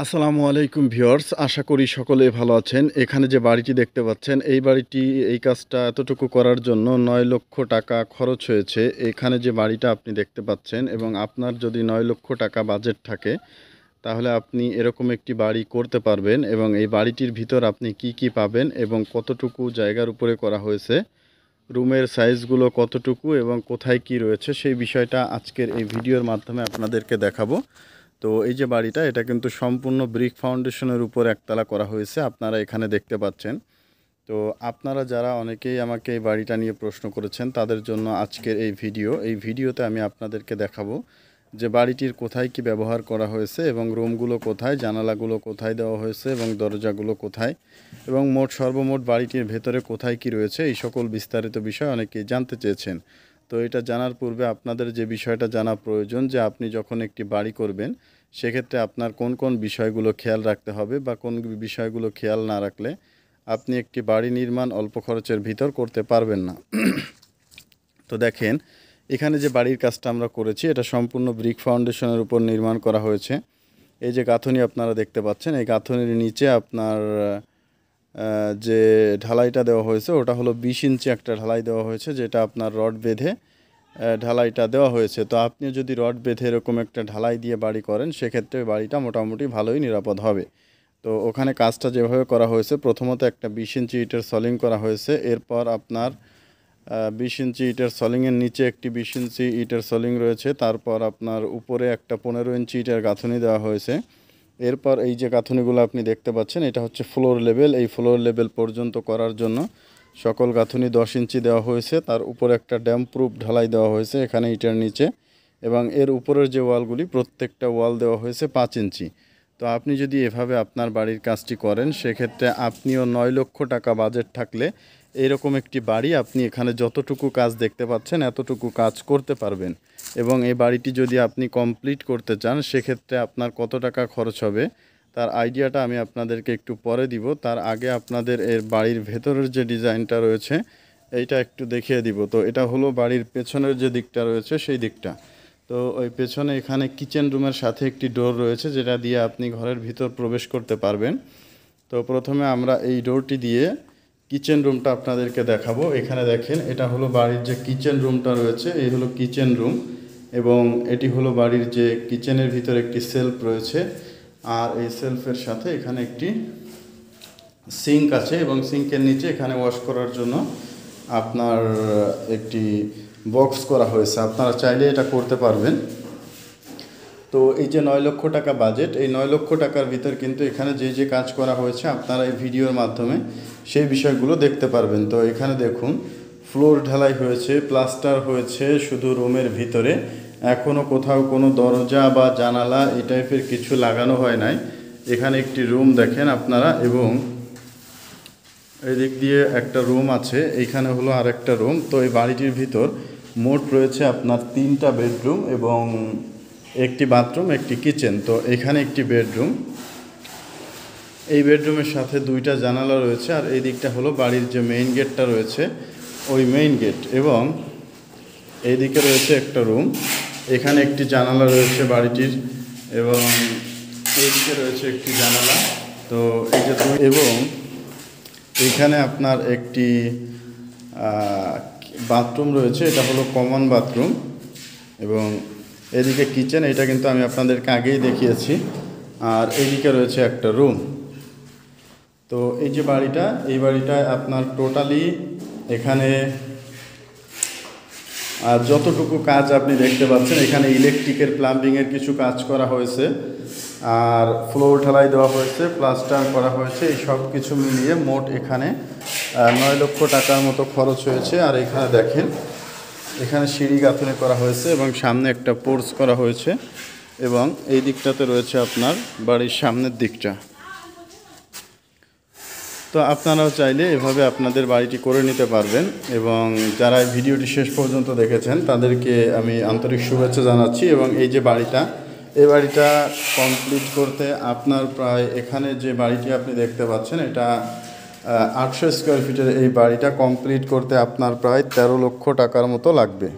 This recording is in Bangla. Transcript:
আসসালামু আলাইকুম ভিওর্স আশা করি সকলে ভালো আছেন এখানে যে বাড়িটি দেখতে পাচ্ছেন এই বাড়িটি এই কাজটা এতটুকু করার জন্য নয় লক্ষ টাকা খরচ হয়েছে এখানে যে বাড়িটা আপনি দেখতে পাচ্ছেন এবং আপনার যদি নয় লক্ষ টাকা বাজেট থাকে তাহলে আপনি এরকম একটি বাড়ি করতে পারবেন এবং এই বাড়িটির ভিতর আপনি কি কি পাবেন এবং কতটুকু জায়গার উপরে করা হয়েছে রুমের সাইজগুলো কতটুকু এবং কোথায় কি রয়েছে সেই বিষয়টা আজকের এই ভিডিওর মাধ্যমে আপনাদেরকে দেখাবো তো এই যে বাড়িটা এটা কিন্তু সম্পূর্ণ ব্রিক ফাউন্ডেশনের উপর একতলা করা হয়েছে আপনারা এখানে দেখতে পাচ্ছেন তো আপনারা যারা অনেকেই আমাকে এই বাড়িটা নিয়ে প্রশ্ন করেছেন তাদের জন্য আজকের এই ভিডিও এই ভিডিওতে আমি আপনাদেরকে দেখাবো যে বাড়িটির কোথায় কি ব্যবহার করা হয়েছে এবং রুমগুলো কোথায় জানালাগুলো কোথায় দেওয়া হয়েছে এবং দরজাগুলো কোথায় এবং মোট সর্বমোট বাড়িটির ভেতরে কোথায় কি রয়েছে এই সকল বিস্তারিত বিষয় অনেকেই জানতে চেয়েছেন তো এটা জানার পূর্বে আপনাদের যে বিষয়টা জানা প্রয়োজন যে আপনি যখন একটি বাড়ি করবেন সেক্ষেত্রে আপনার কোন কোন বিষয়গুলো খেয়াল রাখতে হবে বা কোন বিষয়গুলো খেয়াল না রাখলে আপনি একটি বাড়ি নির্মাণ অল্প খরচের ভিতর করতে পারবেন না তো দেখেন এখানে যে বাড়ির কাজটা আমরা করেছি এটা সম্পূর্ণ ব্রিক ফাউন্ডেশনের উপর নির্মাণ করা হয়েছে এই যে গাঁথনি আপনারা দেখতে পাচ্ছেন এই গাঁথনির নিচে আপনার যে ঢালাইটা দেওয়া হয়েছে ওটা হলো বিশ ইঞ্চি একটা ঢালাই দেওয়া হয়েছে যেটা আপনার রড বেঁধে ঢালাইটা দেওয়া হয়েছে তো আপনি যদি রড বেঁধে এরকম একটা ঢালাই দিয়ে বাড়ি করেন সেক্ষেত্রে বাড়িটা মোটামুটি ভালোই নিরাপদ হবে তো ওখানে কাজটা যেভাবে করা হয়েছে প্রথমত একটা বিশ ইঞ্চি ইটের সলিং করা হয়েছে এরপর আপনার বিশ ইঞ্চি ইটের সলিংয়ের নিচে একটি বিশ ইঞ্চি ইটের সলিং রয়েছে তারপর আপনার উপরে একটা পনেরো ইঞ্চি ইটের গাঁথনি দেওয়া হয়েছে এরপর এই যে গাঁথনিগুলো আপনি দেখতে পাচ্ছেন এটা হচ্ছে ফ্লোর লেভেল এই ফ্লোর লেভেল পর্যন্ত করার জন্য সকল গাঁথনি দশ ইঞ্চি দেওয়া হয়েছে তার উপরে একটা ড্যাম প্রুফ ঢালাই দেওয়া হয়েছে এখানে ইটার নিচে এবং এর উপরের যে ওয়ালগুলি প্রত্যেকটা ওয়াল দেওয়া হয়েছে পাঁচ ইঞ্চি তো আপনি যদি এভাবে আপনার বাড়ির কাজটি করেন সেক্ষেত্রে আপনিও নয় লক্ষ টাকা বাজেট থাকলে এরকম একটি বাড়ি আপনি এখানে যতটুকু কাজ দেখতে পাচ্ছেন এতটুকু কাজ করতে পারবেন এবং এই বাড়িটি যদি আপনি কমপ্লিট করতে চান সেক্ষেত্রে আপনার কত টাকা খরচ হবে তার আইডিয়াটা আমি আপনাদেরকে একটু পরে দিব তার আগে আপনাদের এর বাড়ির ভেতরের যে ডিজাইনটা রয়েছে এইটা একটু দেখিয়ে দিব তো এটা হলো বাড়ির পেছনের যে দিকটা রয়েছে সেই দিকটা তো ওই পেছনে এখানে কিচেন রুমের সাথে একটি ডোর রয়েছে যেটা দিয়ে আপনি ঘরের ভিতর প্রবেশ করতে পারবেন তো প্রথমে আমরা এই ডোরটি দিয়ে কিচেন রুমটা আপনাদেরকে দেখাবো এখানে দেখেন এটা হলো বাড়ির যে কিচেন রুমটা রয়েছে এই হলো কিচেন রুম এবং এটি হলো বাড়ির যে কিচেনের ভিতরে একটি সেলফ রয়েছে আর এই সেলফের সাথে এখানে একটি সিঙ্ক আছে এবং সিঙ্কের নিচে এখানে ওয়াশ করার জন্য আপনার একটি বক্স করা হয়েছে আপনারা চাইলে এটা করতে পারবেন তো এই যে নয় লক্ষ টাকা বাজেট এই নয় লক্ষ টাকার ভিতর কিন্তু এখানে যে যে কাজ করা হয়েছে আপনারা এই ভিডিওর মাধ্যমে সেই বিষয়গুলো দেখতে পারবেন তো এখানে দেখুন ফ্লোর ঢালাই হয়েছে প্লাস্টার হয়েছে শুধু রুমের ভিতরে এখনও কোথাও কোনো দরজা বা জানালা এই টাইপের কিছু লাগানো হয় নাই এখানে একটি রুম দেখেন আপনারা এবং এদিক দিয়ে একটা রুম আছে এইখানে হলো আর একটা রুম তো এই বাড়িটির ভিতর মোট রয়েছে আপনার তিনটা বেডরুম এবং একটি বাথরুম একটি কিচেন তো এখানে একটি বেডরুম এই বেডরুমের সাথে দুইটা জানালা রয়েছে আর এই দিকটা হলো বাড়ির যে মেইন গেটটা রয়েছে ওই মেইন গেট এবং এই দিকে রয়েছে একটা রুম এখানে একটি জানালা রয়েছে বাড়িটির এবং এইদিকে রয়েছে একটি জানালা তো এই যে এবং এখানে আপনার একটি বাথরুম রয়েছে এটা হলো কমন বাথরুম এবং এদিকে কিচেন এটা কিন্তু আমি আপনাদেরকে আগেই দেখিয়েছি আর এদিকে রয়েছে একটা রুম তো এই যে বাড়িটা এই বাড়িটায় আপনার টোটালি এখানে আর যতটুকু কাজ আপনি দেখতে পাচ্ছেন এখানে ইলেকট্রিকের প্লাম্বিংয়ের কিছু কাজ করা হয়েছে আর ফ্লোর ঢালাই দেওয়া হয়েছে প্লাস্টার করা হয়েছে এই সব কিছু মিলিয়ে মোট এখানে নয় লক্ষ টাকার মতো খরচ হয়েছে আর এখানে দেখেন এখানে সিঁড়ি গাঁথনি করা হয়েছে এবং সামনে একটা পোর্স করা হয়েছে এবং এই দিকটাতে রয়েছে আপনার বাড়ির সামনের দিকটা তো আপনারাও চাইলে এভাবে আপনাদের বাড়িটি করে নিতে পারবেন এবং যারা ভিডিওটি শেষ পর্যন্ত দেখেছেন তাদেরকে আমি আন্তরিক শুভেচ্ছা জানাচ্ছি এবং এই যে বাড়িটা এই বাড়িটা কমপ্লিট করতে আপনার প্রায় এখানে যে বাড়িটি আপনি দেখতে পাচ্ছেন এটা আটশো স্কোয়ার ফিটের এই বাড়িটা কমপ্লিট করতে আপনার প্রায় তেরো লক্ষ টাকার মতো লাগবে